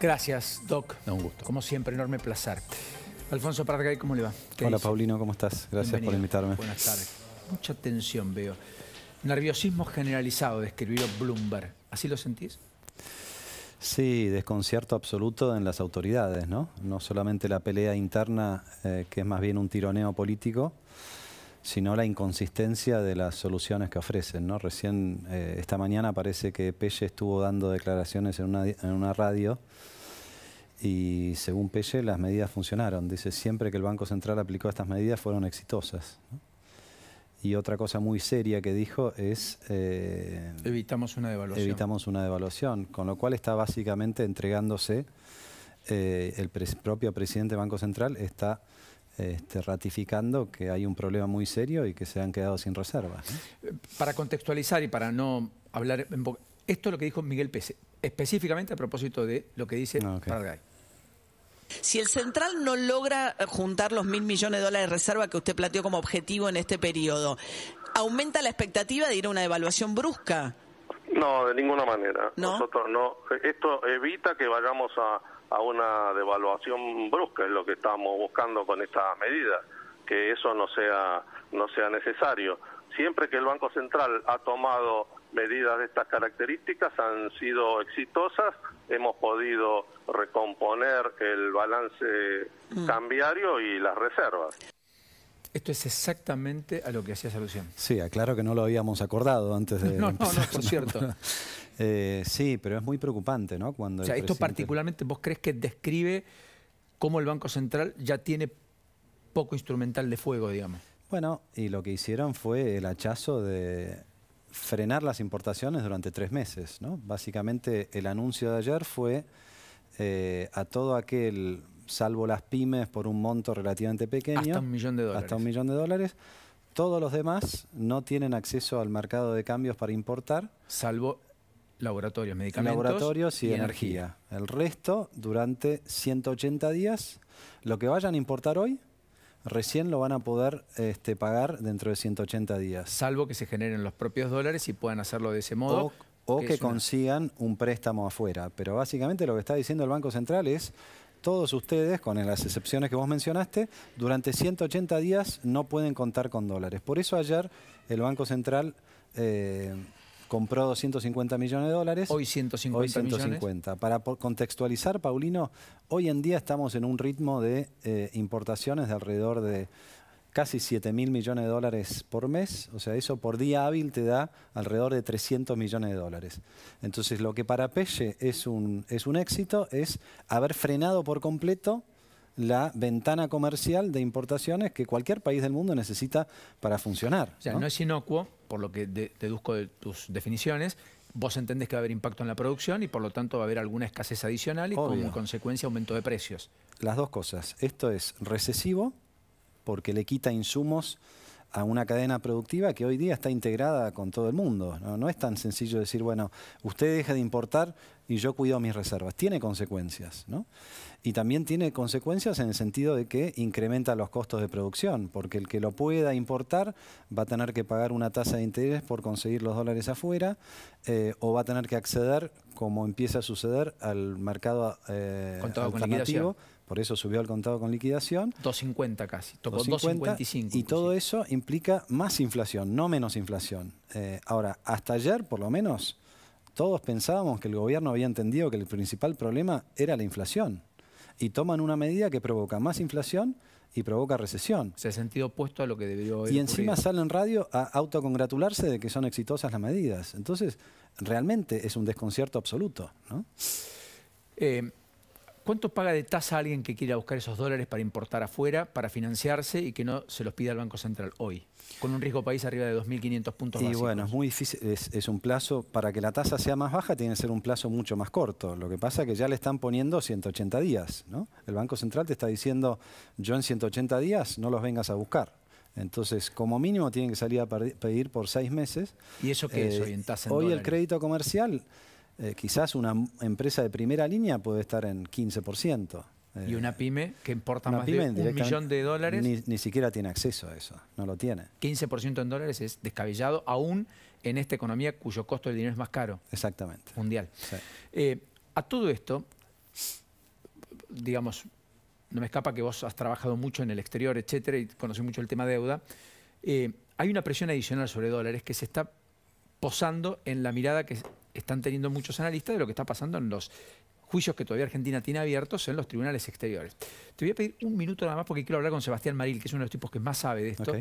Gracias, Doc. un gusto. Como siempre, enorme placer. Alfonso Parragay, ¿cómo le va? Hola, Paulino, ¿cómo estás? Gracias por invitarme. Buenas tardes. Mucha tensión veo. Nerviosismo generalizado, describió Bloomberg. ¿Así lo sentís? Sí, desconcierto absoluto en las autoridades, ¿no? No solamente la pelea interna, eh, que es más bien un tironeo político, sino la inconsistencia de las soluciones que ofrecen. Recién eh, esta mañana parece que Pelle estuvo dando declaraciones en una, radio y según Pelle las medidas funcionaron. Dice, siempre que el Banco Central aplicó estas medidas fueron exitosas. Y otra cosa muy seria que dijo es... Eh, evitamos una devaluación. Evitamos una devaluación, con lo cual está básicamente entregándose, eh, el propio presidente del Banco Central está este, ratificando que hay un problema muy serio y que se han quedado sin reservas. Eh, para contextualizar y para no hablar esto es lo que dijo Miguel Pese, específicamente a propósito de lo que dice ah, okay. Si el central no logra eh, juntar los mil millones de dólares de reserva que usted planteó como objetivo en este periodo, ¿aumenta la expectativa de ir a una devaluación brusca? No, de ninguna manera. Nosotros no. Esto evita que vayamos a a una devaluación brusca, es lo que estamos buscando con esta medida, que eso no sea, no sea necesario. Siempre que el Banco Central ha tomado medidas de estas características han sido exitosas, hemos podido recomponer el balance mm. cambiario y las reservas. Esto es exactamente a lo que hacía alusión. Sí, aclaro que no lo habíamos acordado antes de... No, no, no, por cierto. Eh, sí, pero es muy preocupante, ¿no? Cuando o sea, esto particularmente, ¿vos crees que describe cómo el Banco Central ya tiene poco instrumental de fuego, digamos? Bueno, y lo que hicieron fue el hachazo de frenar las importaciones durante tres meses, ¿no? Básicamente el anuncio de ayer fue eh, a todo aquel, salvo las pymes por un monto relativamente pequeño. Hasta un millón de dólares. Hasta un millón de dólares. Todos los demás no tienen acceso al mercado de cambios para importar. Salvo Laboratorios, medicamentos. Laboratorios y, energía. El resto durante 180 días. Lo que vayan a importar hoy, recién lo van a poder este, pagar dentro de 180 días. Salvo que se generen los propios dólares y puedan hacerlo de ese modo. O, que, consigan un préstamo afuera. Pero básicamente lo que está diciendo el Banco Central es, todos ustedes, con las excepciones que vos mencionaste, durante 180 días no pueden contar con dólares. Por eso ayer el Banco Central... Eh, compró 250 millones de dólares. Hoy 150 Para contextualizar, Paulino, hoy en día estamos en un ritmo de eh, importaciones de alrededor de casi 7 mil millones de dólares por mes, o sea, eso por día hábil te da alrededor de 300 millones de dólares. Entonces, lo que para Pelle es un, es un éxito es haber frenado por completo la ventana comercial de importaciones que cualquier país del mundo necesita para funcionar. O sea, no es inocuo, por lo que deduzco de tus definiciones, vos entendés que va a haber impacto en la producción y por lo tanto va a haber alguna escasez adicional y como consecuencia aumento de precios. Las dos cosas. Esto es recesivo porque le quita insumos a una cadena productiva que hoy día está integrada con todo el mundo. No, es tan sencillo decir, bueno, usted deja de importar y yo cuido mis reservas. Tiene consecuencias, ¿no? Y también tiene consecuencias en el sentido de que incrementa los costos de producción, porque el que lo pueda importar va a tener que pagar una tasa de interés por conseguir los dólares afuera eh, o va a tener que acceder, como empieza a suceder, al mercado eh, alternativo por eso subió al contado con liquidación. 250 casi, tocó 255. Y todo eso implica más inflación, no menos inflación. Eh, ahora, hasta ayer, por lo menos, todos pensábamos que el gobierno había entendido que el principal problema era la inflación. Y toman una medida que provoca más inflación y provoca recesión. Se ha sentido opuesto a lo que debió haber Y encima sale en radio a autocongratularse de que son exitosas las medidas. Entonces, realmente es un desconcierto absoluto. ¿no? Eh, ¿Cuánto paga de tasa alguien que quiera buscar esos dólares para importar afuera, para financiarse y que no se los pida al Banco Central hoy? Con un riesgo país arriba de 2.500 puntos y básicos. Y bueno, es muy difícil, es, un plazo, para que la tasa sea más baja tiene que ser un plazo mucho más corto. Lo que pasa es que ya le están poniendo 180 días, ¿no? El Banco Central te está diciendo, yo en 180 días no los vengas a buscar. Entonces, como mínimo tienen que salir a pedir por seis meses. ¿Y eso qué es hoy en tasa eh, Hoy el crédito comercial eh, quizás una empresa de primera línea puede estar en 15%. Eh, y una pyme que importa más de un millón de dólares. Ni, siquiera tiene acceso a eso, no lo tiene. 15% en dólares es descabellado, aún en esta economía cuyo costo del dinero es más caro. Exactamente. Mundial. Eh, a todo esto, digamos, no me escapa que vos has trabajado mucho en el exterior, etcétera, y conoces mucho el tema deuda. hay una presión adicional sobre dólares que se está posando en la mirada que están teniendo muchos analistas de lo que está pasando en los juicios que todavía Argentina tiene abiertos en los tribunales exteriores. Te voy a pedir un minuto nada más porque quiero hablar con Sebastián Maril, que es uno de los tipos que más sabe de esto,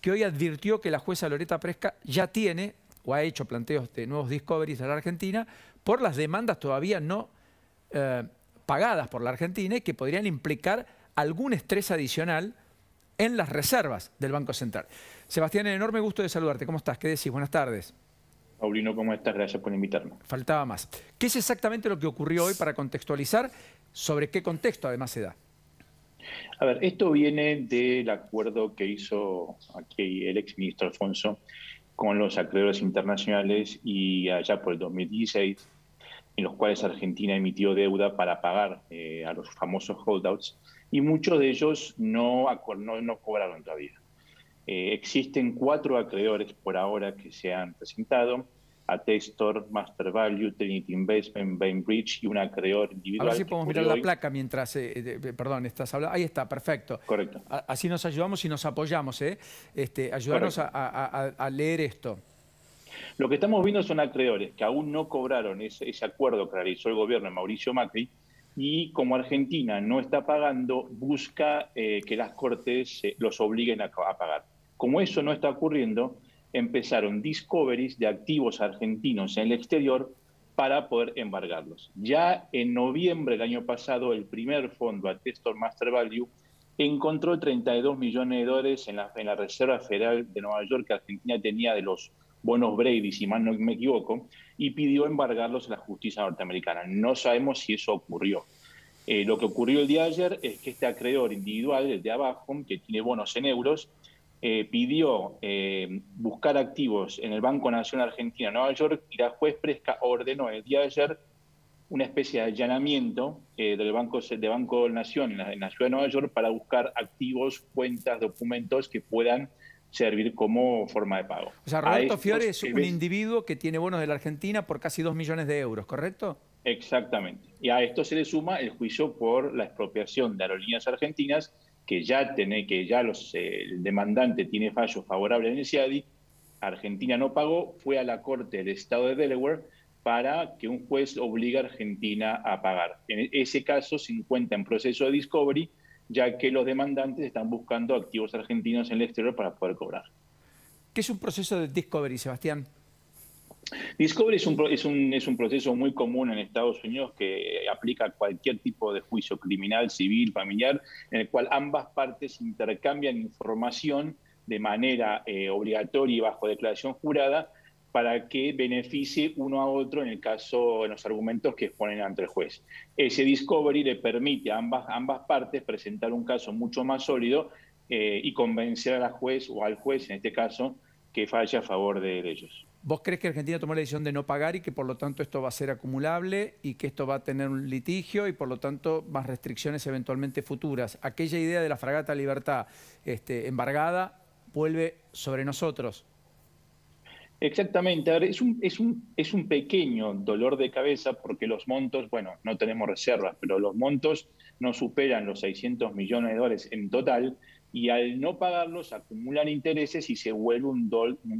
que hoy advirtió que la jueza Loreta Presca ya tiene o ha hecho planteos de nuevos discoveries a la Argentina por las demandas todavía no eh, pagadas por la Argentina y que podrían implicar algún estrés adicional en las reservas del Banco Central. Sebastián, enorme gusto de saludarte. ¿Cómo estás? ¿Qué decís? Buenas tardes. Paulino, ¿cómo estás? Gracias por invitarme. Faltaba más. ¿Qué es exactamente lo que ocurrió hoy para contextualizar? ¿Sobre qué contexto además se da? A ver, esto viene del acuerdo que hizo aquí el exministro Alfonso con los acreedores internacionales y allá por el 2016, en los cuales Argentina emitió deuda para pagar eh, a los famosos holdouts y muchos de ellos no, cobraron todavía. Eh, existen cuatro acreedores por ahora que se han presentado a Testor, Master Value, Trinity Investment, Bainbridge y un acreedor individual. Ahora sí podemos mirar la placa mientras, eh, eh, perdón, estás hablando. Ahí está, perfecto. Correcto. así nos ayudamos y nos apoyamos, ¿eh? Este, ayudarnos a, leer esto. Lo que estamos viendo son acreedores que aún no cobraron ese, acuerdo que realizó el gobierno de Mauricio Macri y como Argentina no está pagando, busca eh, que las cortes los obliguen a pagar. Como eso no está ocurriendo, empezaron discoveries de activos argentinos en el exterior para poder embargarlos. Ya en noviembre del año pasado, el primer fondo, Atestor Master Value, encontró 32 millones de dólares en la, Reserva Federal de Nueva York que Argentina tenía de los bonos Brady, si mal no me equivoco, y pidió embargarlos a la justicia norteamericana. No sabemos si eso ocurrió. Eh, lo que ocurrió el día ayer es que este acreedor individual, el de abajo, que tiene bonos en euros, eh, pidió eh, buscar activos en el Banco Nacional Argentina Nueva York y la juez Presca ordenó el día de ayer una especie de allanamiento eh, del Banco de Banco Nación en la, ciudad de Nueva York para buscar activos, cuentas, documentos que puedan servir como forma de pago. O sea, Roberto Fiore es un individuo que tiene bonos de la Argentina por casi 2 millones de euros, ¿correcto? Exactamente. Y a esto se le suma el juicio por la expropiación de aerolíneas argentinas que ya, tiene, que ya eh, el demandante tiene fallo favorable en el CIADI, Argentina no pagó, fue a la Corte del Estado de Delaware para que un juez obligue a Argentina a pagar. En ese caso se encuentra en proceso de discovery, ya que los demandantes están buscando activos argentinos en el exterior para poder cobrar. ¿Qué es un proceso de discovery, Sebastián? Discovery es un, proceso muy común en Estados Unidos que aplica a cualquier tipo de juicio criminal, civil, familiar, en el cual ambas partes intercambian información de manera eh, obligatoria y bajo declaración jurada para que beneficie uno a otro en el caso, en los argumentos que exponen ante el juez. Ese discovery le permite a ambas, partes presentar un caso mucho más sólido eh, y convencer a la juez o al juez, en este caso, que falle a favor de, de ellos. ¿Vos crees que Argentina tomó la decisión de no pagar y que por lo tanto esto va a ser acumulable y que esto va a tener un litigio y por lo tanto más restricciones eventualmente futuras? Aquella idea de la fragata Libertad este, embargada vuelve sobre nosotros. Exactamente, a ver, es un, es, un, es un pequeño dolor de cabeza porque los montos, bueno, no tenemos reservas, pero los montos no superan los 600 millones de dólares en total y al no pagarlos acumulan intereses y se vuelve un,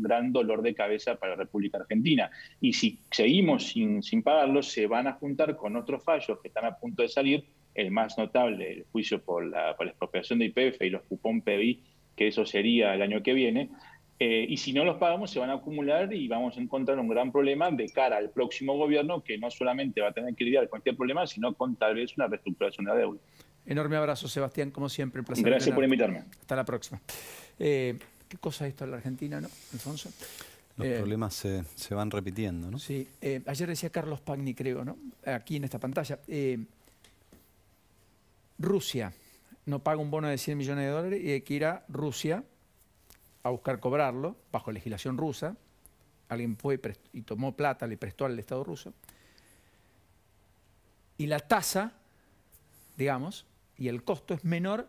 gran dolor de cabeza para la República Argentina. Y si seguimos sin, sin pagarlos, se van a juntar con otros fallos que están a punto de salir, el más notable, el juicio por la, expropiación de IPF y los cupón PBI, que eso sería el año que viene. Eh, y si no los pagamos, se van a acumular y vamos a encontrar un gran problema de cara al próximo gobierno, que no solamente va a tener que lidiar con este problema, sino con tal vez una reestructuración de la deuda. Enorme abrazo, Sebastián, como siempre, un placer. Gracias por invitarme. Hasta la próxima. Eh, ¿Qué cosa es esto en la Argentina, no, Alfonso? Los eh, problemas se, van repitiendo, ¿no? Sí. Eh, ayer decía Carlos Pagni, creo, ¿no? Aquí en esta pantalla. Rusia no paga un bono de 100 millones de dólares y hay que ir a Rusia a buscar cobrarlo bajo legislación rusa. Alguien fue y, y tomó plata, le prestó al Estado ruso. Y la tasa, digamos, y el costo es menor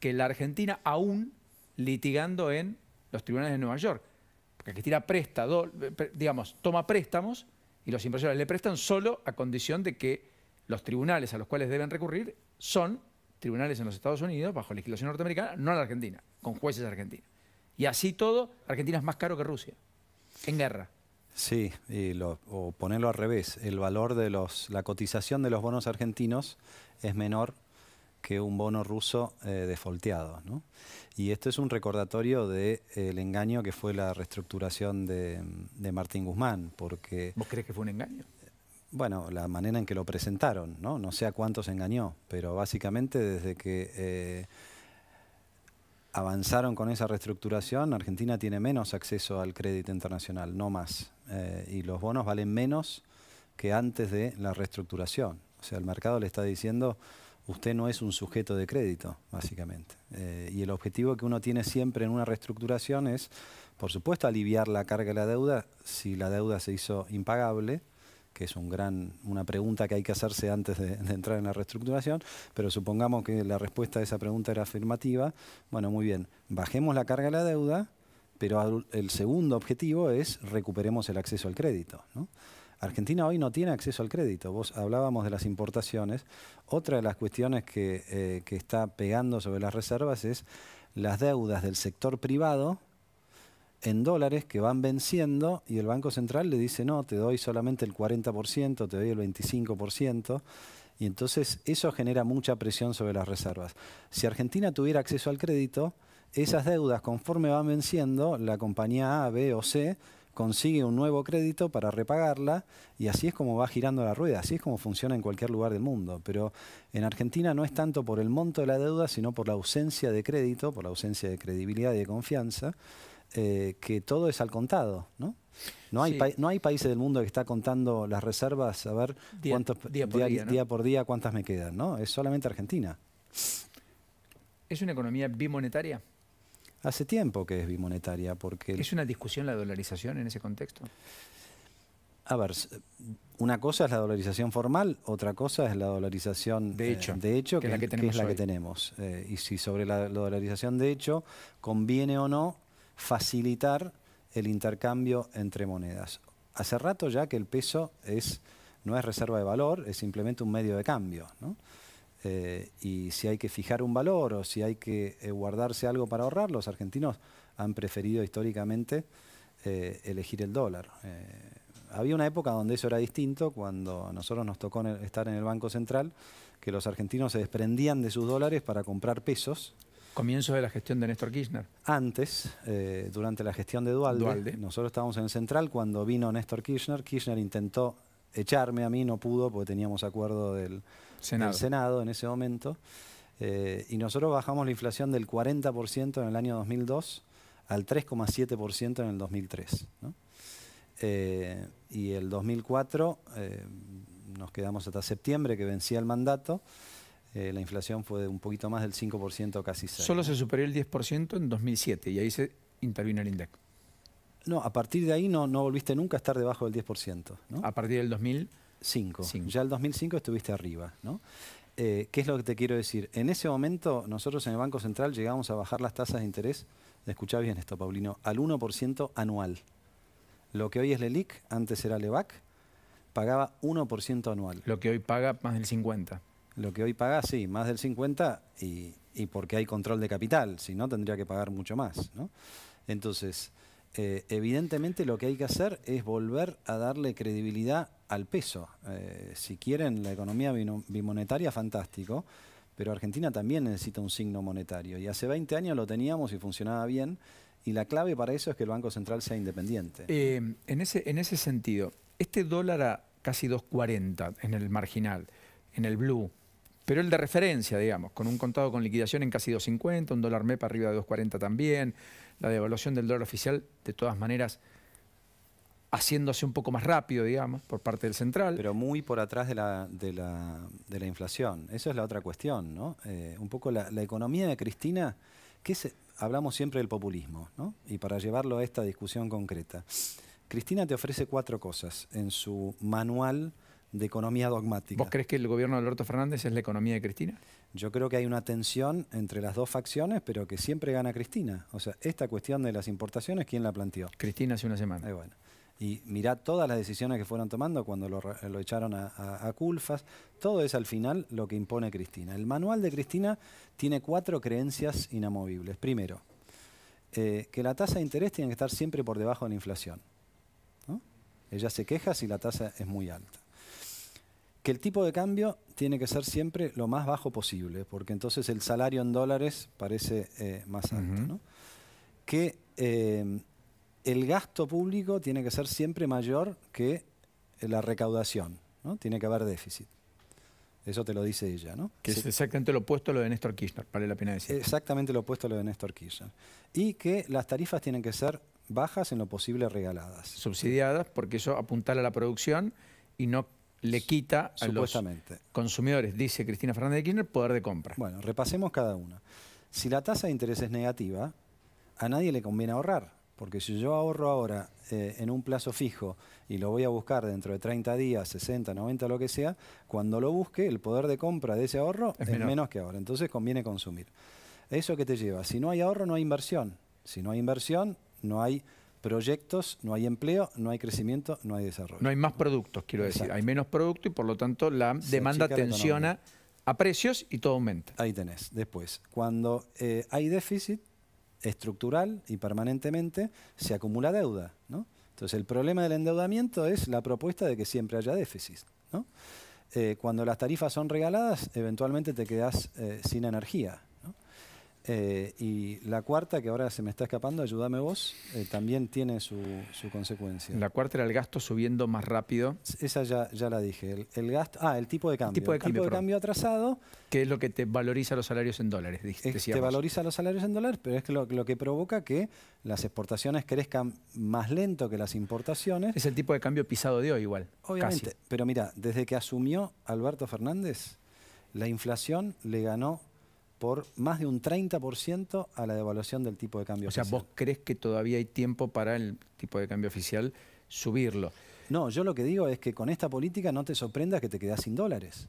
que la Argentina aún litigando en los tribunales de Nueva York. Porque Argentina presta, digamos, toma préstamos y los inversores le prestan solo a condición de que los tribunales a los cuales deben recurrir son tribunales en los Estados Unidos, bajo legislación norteamericana, no en la Argentina, con jueces argentinos. Y así todo, Argentina es más caro que Rusia, en guerra. Sí, y o ponerlo al revés, el valor de los, la cotización de los bonos argentinos es menor que un bono ruso eh, ¿no? Y esto es un recordatorio del de, eh, engaño que fue la reestructuración de, Martín Guzmán, porque... ¿Vos crees que fue un engaño? Bueno, la manera en que lo presentaron, ¿no? sé a cuántos engañó, pero básicamente desde que... Eh, avanzaron con esa reestructuración, Argentina tiene menos acceso al crédito internacional, no más. Eh, y los bonos valen menos que antes de la reestructuración. O sea, el mercado le está diciendo, usted no es un sujeto de crédito, básicamente. Eh, y el objetivo que uno tiene siempre en una reestructuración es, por supuesto, aliviar la carga de la deuda si la deuda se hizo impagable que es gran, una pregunta que hay que hacerse antes de, de, entrar en la reestructuración, pero supongamos que la respuesta a esa pregunta era afirmativa, bueno, muy bien, bajemos la carga de la deuda, pero el segundo objetivo es recuperemos el acceso al crédito. ¿no? Argentina hoy no tiene acceso al crédito. Vos hablábamos de las importaciones. Otra de las cuestiones que, eh, que está pegando sobre las reservas es las deudas del sector privado en dólares que van venciendo y el Banco Central le dice, no, te doy solamente el 40%, te doy el 25%. Y entonces eso genera mucha presión sobre las reservas. Si Argentina tuviera acceso al crédito, esas deudas, conforme van venciendo, la compañía A, B o C consigue un nuevo crédito para repagarla y así es como va girando la rueda, así es como funciona en cualquier lugar del mundo. Pero en Argentina no es tanto por el monto de la deuda, sino por la ausencia de crédito, por la ausencia de credibilidad y de confianza, eh, que todo es al contado, ¿no? hay, no hay países del mundo que está contando las reservas, a ver día, cuántos, por día, día por día cuántas me quedan, ¿no? Es solamente Argentina. ¿Es una economía bimonetaria? hace tiempo que es bimonetaria. Porque ¿Es una discusión la dolarización en ese contexto? A ver, una cosa es la dolarización formal, otra cosa es la dolarización de eh, hecho, que, es la que tenemos. Eh, y si sobre la, dolarización de hecho conviene o no facilitar el intercambio entre monedas. Hace rato ya que el peso es, no es reserva de valor, es simplemente un medio de cambio. ¿no? Eh, y si hay que fijar un valor o si hay que eh, guardarse algo para ahorrar, los argentinos han preferido históricamente eh, elegir el dólar. había una época donde eso era distinto, cuando a nosotros nos tocó estar en el Banco Central, que los argentinos se desprendían de sus dólares para comprar pesos. Comienzo de la gestión de Néstor Kirchner. Antes, durante la gestión de Dualde, nosotros estábamos en el Central cuando vino Néstor Kirchner. Kirchner intentó echarme a mí, no pudo porque teníamos acuerdo del, Senado. el Senado en ese momento. Eh, y nosotros bajamos la inflación del 40% en el año 2002 al 3,7% en el 2003. Eh, y el 2004 eh, nos quedamos hasta septiembre que vencía el mandato. la inflación fue de un poquito más del 5%, casi 6%. Solo se superó el 10% en 2007 y ahí se intervino el INDEC. No, a partir de ahí no, no volviste nunca a estar debajo del 10%. A partir del 2000. 5, Ya el 2005 estuviste arriba, ¿no? Eh, ¿Qué es lo que te quiero decir? En ese momento, nosotros en el Banco Central llegamos a bajar las tasas de interés, escuchá bien esto, Paulino, al 1% anual. Lo que hoy es LELIC, antes era LEVAC, pagaba 1% anual. Lo que hoy paga más del 50. Lo que hoy paga, sí, más del 50 y, y porque hay control de capital, si no tendría que pagar mucho más, ¿no? Entonces, eh, evidentemente lo que hay que hacer es volver a darle credibilidad al peso. Eh, si quieren la economía bimonetaria, fantástico, pero Argentina también necesita un signo monetario. Y hace 20 años lo teníamos y funcionaba bien, y la clave para eso es que el Banco Central sea independiente. Eh, en, ese, en ese sentido, este dólar a casi 2.40 en el marginal, en el blue, pero el de referencia, digamos, con un contado con liquidación en casi 2.50, un dólar MEP arriba de 2.40 también la devaluación del dólar oficial, de todas maneras, haciéndose un poco más rápido, digamos, por parte del central. Pero muy por atrás de la, de la, inflación. Esa es la otra cuestión, ¿no? Eh, un poco la, economía de Cristina, que es, hablamos siempre del populismo, ¿no? Y para llevarlo a esta discusión concreta. Cristina te ofrece cuatro cosas en su manual de economía dogmática. ¿Vos crees que el gobierno de Alberto Fernández es la economía de Cristina? Yo creo que hay una tensión entre las dos facciones, pero que siempre gana Cristina. O sea, esta cuestión de las importaciones, ¿quién la planteó? Cristina hace una semana. Y mirá todas las decisiones que fueron tomando cuando lo, echaron a, a, Culfas. Todo es al final lo que impone Cristina. El manual de Cristina tiene cuatro creencias inamovibles. Primero, eh, que la tasa de interés tiene que estar siempre por debajo de la inflación. Ella se queja si la tasa es muy alta que el tipo de cambio tiene que ser siempre lo más bajo posible, porque entonces el salario en dólares parece eh, más alto. Que eh, el gasto público tiene que ser siempre mayor que la recaudación, ¿no? tiene que haber déficit. Eso te lo dice ella, ¿no? Que es exactamente lo opuesto a lo de Néstor Kirchner, vale la pena decir. Exactamente lo opuesto a lo de Néstor Kirchner. Y que las tarifas tienen que ser bajas en lo posible regaladas. Subsidiadas, porque eso apuntala a la producción y no le quita a los consumidores, dice Cristina Fernández de Kirchner, poder de compra. Bueno, repasemos cada una. Si la tasa de interés es negativa, a nadie le conviene ahorrar, porque si yo ahorro ahora eh, en un plazo fijo y lo voy a buscar dentro de 30 días, 60, 90, lo que sea, cuando lo busque, el poder de compra de ese ahorro es, menos que ahora, entonces conviene consumir. ¿Eso que te lleva? Si no hay ahorro, no hay inversión. Si no hay inversión, no hay proyectos, no hay empleo, no hay crecimiento, no hay desarrollo. No hay más productos, quiero decir. Hay menos producto y por lo tanto la demanda tensiona a precios y todo aumenta. Ahí tenés. Después, cuando eh, hay déficit estructural y permanentemente, se acumula deuda. ¿no? Entonces, el problema del endeudamiento es la propuesta de que siempre haya déficit. Eh, cuando las tarifas son regaladas, eventualmente te quedas eh, sin energía. Eh, y la cuarta, que ahora se me está escapando, ayúdame vos, eh, también tiene su, su, consecuencia. La cuarta era el gasto subiendo más rápido. Esa ya, ya la dije. El, gasto, ah, el tipo de cambio. El tipo de cambio, atrasado. Que es lo que te valoriza los salarios en dólares, dijiste. Te valoriza los salarios en dólares, pero es lo, que provoca que las exportaciones crezcan más lento que las importaciones. Es el tipo de cambio pisado de hoy igual. Obviamente, pero mira, desde que asumió Alberto Fernández, la inflación le ganó por más de un 30% a la devaluación del tipo de cambio. O sea, ¿vos crees que todavía hay tiempo para el tipo de cambio oficial subirlo? No, yo lo que digo es que con esta política no te sorprendas que te quedas sin dólares.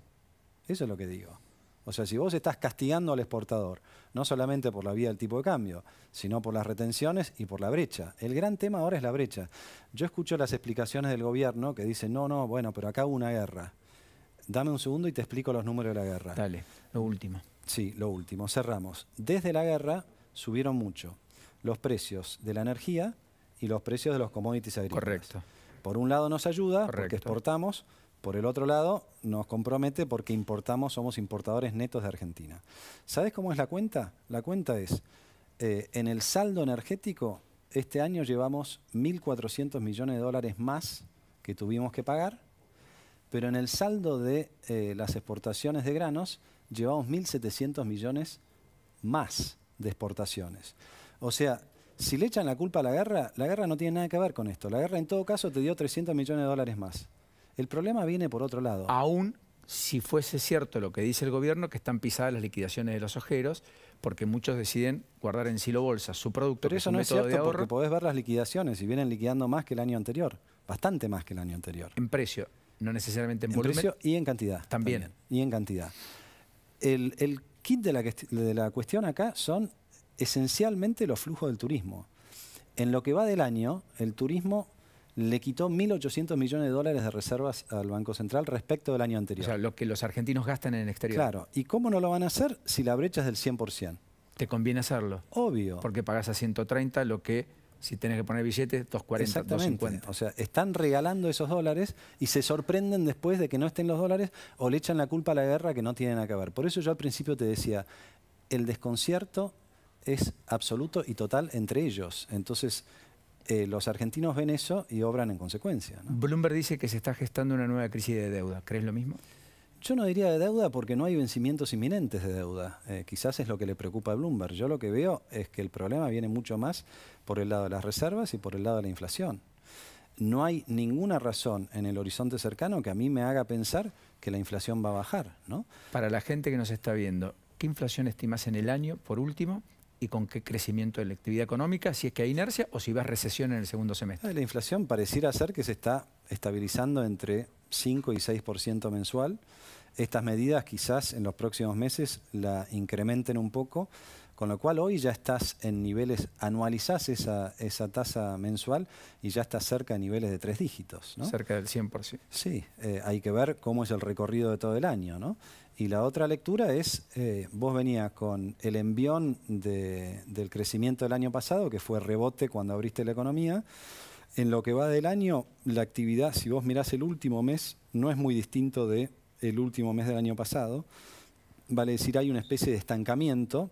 Eso es lo que digo. O sea, si vos estás castigando al exportador, no solamente por la vía del tipo de cambio, sino por las retenciones y por la brecha. El gran tema ahora es la brecha. Yo escucho las explicaciones del gobierno que dicen, no, no, bueno, pero acá una guerra. Dame un segundo y te explico los números de la guerra. Dale, lo último. Sí, lo último, cerramos. Desde la guerra subieron mucho los precios de la energía y los precios de los commodities agrícolas. Correcto. Por un lado nos ayuda porque exportamos, por el otro lado nos compromete porque importamos, somos importadores netos de Argentina. ¿Sabes cómo es la cuenta? La cuenta es, eh, en el saldo energético, este año llevamos 1.400 millones de dólares más que tuvimos que pagar, pero en el saldo de eh, las exportaciones de granos llevamos 1.700 millones más de exportaciones. O sea, si le echan la culpa a la guerra, la guerra no tiene nada que ver con esto. La guerra en todo caso te dio 300 millones de dólares más. El problema viene por otro lado. Aún si fuese cierto lo que dice el gobierno, que están pisadas las liquidaciones de los ojeros, porque muchos deciden guardar en silo bolsas su producto. Pero eso no es cierto porque podés ver las liquidaciones y vienen liquidando más que el año anterior, bastante más que el año anterior. En precio, no necesariamente en, en precio y en cantidad. también. Y en cantidad el, kit de la, de la cuestión acá son esencialmente los flujos del turismo. En lo que va del año, el turismo le quitó 1.800 millones de dólares de reservas al Banco Central respecto del año anterior. O sea, lo que los argentinos gastan en el exterior. Claro. ¿Y cómo no lo van a hacer si la brecha es del 100%? Te conviene hacerlo. Obvio. Porque pagas a 130 lo que si tienes que poner billetes, 2.40, Exactamente. O sea, están regalando esos dólares y se sorprenden después de que no estén los dólares o le echan la culpa a la guerra que no tienen a acabar. Por eso yo al principio te decía, el desconcierto es absoluto y total entre ellos. Entonces, eh, los argentinos ven eso y obran en consecuencia. Bloomberg dice que se está gestando una nueva crisis de deuda. ¿Crees lo mismo? Yo no diría de deuda porque no hay vencimientos inminentes de deuda. Eh, quizás es lo que le preocupa a Bloomberg. Yo lo que veo es que el problema viene mucho más por el lado de las reservas y por el lado de la inflación. No hay ninguna razón en el horizonte cercano que a mí me haga pensar que la inflación va a bajar. ¿no? Para la gente que nos está viendo, ¿qué inflación estimas en el año, por último? y con qué crecimiento de la actividad económica, si es que hay inercia o si va a recesión en el segundo semestre. Eh, la inflación pareciera ser que se está estabilizando entre 5 y 6% mensual. Estas medidas quizás en los próximos meses la incrementen un poco, con lo cual hoy ya estás en niveles, anualizás esa, esa tasa mensual y ya estás cerca de niveles de tres dígitos. ¿no? Cerca del 100%. Sí, eh, hay que ver cómo es el recorrido de todo el año. Y la otra lectura es, eh, vos venías con el envión del crecimiento del año pasado, que fue rebote cuando abriste la economía, en lo que va del año, la actividad, si vos mirás el último mes, no es muy distinto del último mes del año pasado. Vale decir, hay una especie de estancamiento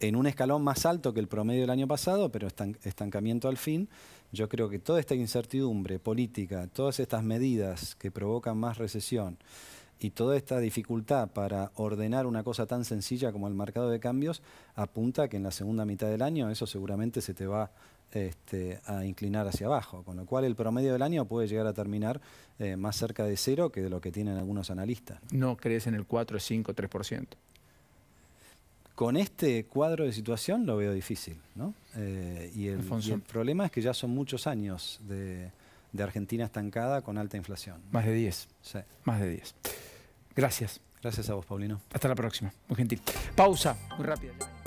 en un escalón más alto que el promedio del año pasado, pero estancamiento al fin. Yo creo que toda esta incertidumbre política, todas estas medidas que provocan más recesión y toda esta dificultad para ordenar una cosa tan sencilla como el mercado de cambios apunta a que en la segunda mitad del año eso seguramente se te va este, a inclinar hacia abajo, con lo cual el promedio del año puede llegar a terminar eh, más cerca de cero que de lo que tienen algunos analistas. ¿No crees en el 4, 5, 3%? Con este cuadro de situación lo veo difícil, ¿no? Eh, y, el, problema es que ya son muchos años de, Argentina estancada con alta inflación. Más de 10. Más de 10. Gracias. Gracias a vos, Paulino. Hasta la próxima. Muy gentil. Pausa, muy rápida.